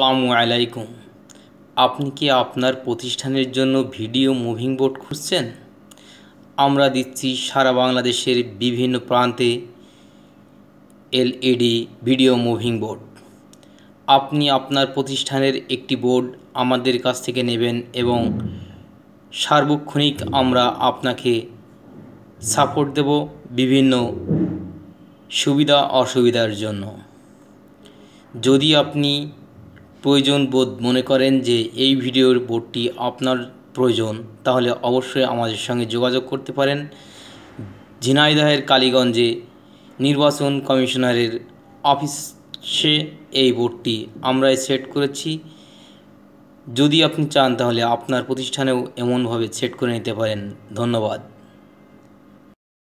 আসসালামু আলাইকুম আপনি কি আপনার প্রতিষ্ঠানের জন্য ভিডিও মুভিং বোর্ড খুঁজছেন আমরা দিচ্ছি সারা বাংলাদেশের বিভিন্ন প্রান্তে এলইডি ভিডিও মুভিং বোর্ড আপনি আপনার প্রতিষ্ঠানের একটি বোর্ড আমাদের কাছ থেকে নেবেন এবং সার্বক্ষণিক আমরা আপনাকে সাপোর্ট দেব বিভিন্ন সুবিধা অসুবিধার জন্য যদি আপনি প্রয়োজন বোধ মনে করেন যে এই ভিডিওর বোর্ডটি আপনার প্রয়োজন তাহলে অবশ্যই আমাদের সঙ্গে যোগাযোগ করতে পারেন ঝিনাইদহের কালীগঞ্জে নির্বাচন কমিশনারের অফিসে এই বোর্ডটি আমরাই সেট করেছি যদি আপনি চান তাহলে আপনার প্রতিষ্ঠানেও এমনভাবে সেট করে নিতে পারেন ধন্যবাদ